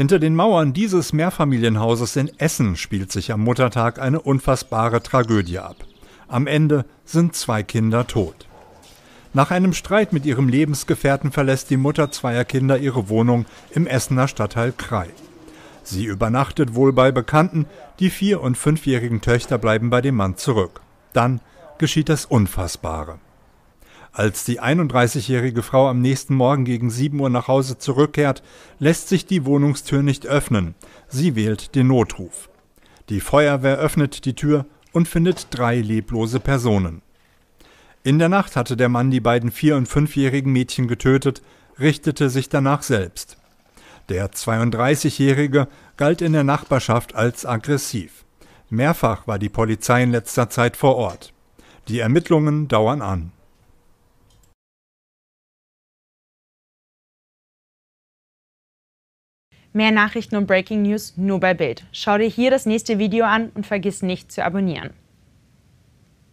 Hinter den Mauern dieses Mehrfamilienhauses in Essen spielt sich am Muttertag eine unfassbare Tragödie ab. Am Ende sind zwei Kinder tot. Nach einem Streit mit ihrem Lebensgefährten verlässt die Mutter zweier Kinder ihre Wohnung im Essener Stadtteil Krei. Sie übernachtet wohl bei Bekannten, die vier- und fünfjährigen Töchter bleiben bei dem Mann zurück. Dann geschieht das Unfassbare. Als die 31-jährige Frau am nächsten Morgen gegen 7 Uhr nach Hause zurückkehrt, lässt sich die Wohnungstür nicht öffnen. Sie wählt den Notruf. Die Feuerwehr öffnet die Tür und findet drei leblose Personen. In der Nacht hatte der Mann die beiden vier- und fünfjährigen Mädchen getötet, richtete sich danach selbst. Der 32-Jährige galt in der Nachbarschaft als aggressiv. Mehrfach war die Polizei in letzter Zeit vor Ort. Die Ermittlungen dauern an. Mehr Nachrichten und Breaking News nur bei Bild. Schau dir hier das nächste Video an und vergiss nicht zu abonnieren.